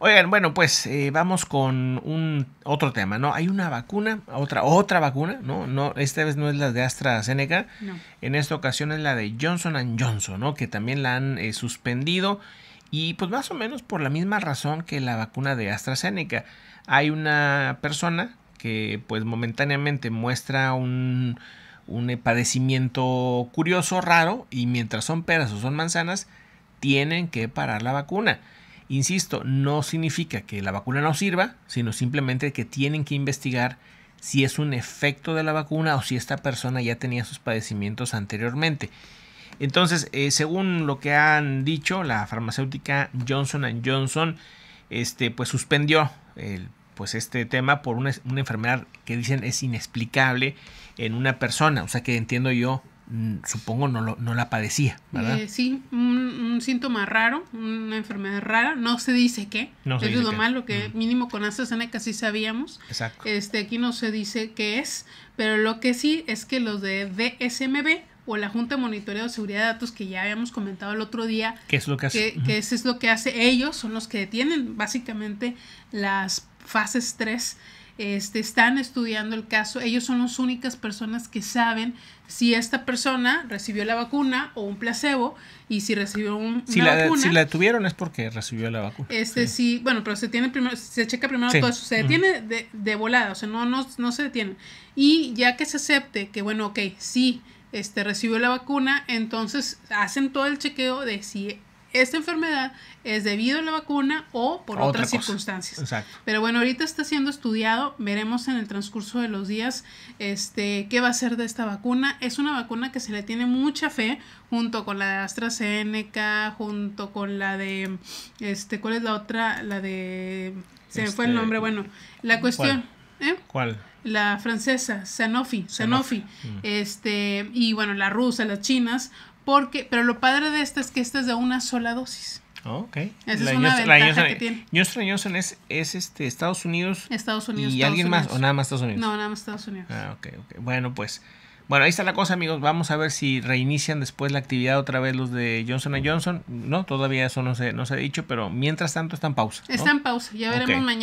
Oigan, bueno, pues eh, vamos con un otro tema, ¿no? Hay una vacuna, otra, otra vacuna, ¿no? no esta vez no es la de AstraZeneca, en esta ocasión es la de Johnson Johnson, ¿no? Que también la han eh, suspendido y pues más o menos por la misma razón que la vacuna de AstraZeneca. Hay una persona que pues momentáneamente muestra un, un eh, padecimiento curioso, raro, y mientras son peras o son manzanas, tienen que parar la vacuna. Insisto, no significa que la vacuna no sirva, sino simplemente que tienen que investigar si es un efecto de la vacuna o si esta persona ya tenía sus padecimientos anteriormente. Entonces, eh, según lo que han dicho, la farmacéutica Johnson Johnson este, pues suspendió el, pues este tema por una, enfermedad que dicen es inexplicable en una persona. O sea que entiendo yo, mm, supongo no, la padecía. ¿verdad? Eh, sí, mm, un síntoma raro, una enfermedad rara, no se dice qué, no se es lo malo que mínimo con AstraZeneca sí sabíamos, Exacto. este aquí no se dice qué es, pero lo que sí es que los de DSMB o la Junta de Monitoreo de Seguridad de Datos que ya habíamos comentado el otro día. es lo que hace? Que, eso es lo que hace ellos, son los que detienen básicamente las fases 3 este, están estudiando el caso, ellos son las únicas personas que saben si esta persona recibió la vacuna o un placebo y si recibió un, si la, Si la detuvieron es porque recibió la vacuna. Este sí, bueno, pero se tiene primero, se checa primero todo eso, se detiene de, de, volada, o sea, no, no, se detiene. Y ya que se acepte que, bueno, ok, sí, este, recibió la vacuna, entonces hacen todo el chequeo de si esta enfermedad es debido a la vacuna o por otras circunstancias. Exacto. Pero bueno, ahorita está siendo estudiado, veremos en el transcurso de los días este qué va a ser de esta vacuna. Es una vacuna que se le tiene mucha fe junto con la de AstraZeneca, junto con la de este ¿cuál es la otra? La de se me fue el este, nombre, bueno, la cuestión, ¿cuál? ¿eh? ¿Cuál? la francesa, Sanofi, Sanofi, mm. este, y bueno, la rusa, las chinas, porque, pero lo padre de esta es que esta es de una sola dosis. Oh, ok. Esa es una ventaja que tiene. es, este, Estados Unidos. Estados Unidos. ¿Y alguien más? ¿O nada más Estados Unidos? No, nada más Estados Unidos. Ah, ok, ok. Bueno, pues. Bueno, ahí está la cosa, amigos. Vamos a ver si reinician después la actividad otra vez los de Johnson Johnson. No, todavía eso no se, no se ha dicho, pero mientras tanto está en pausa. Está en pausa. Ya veremos mañana.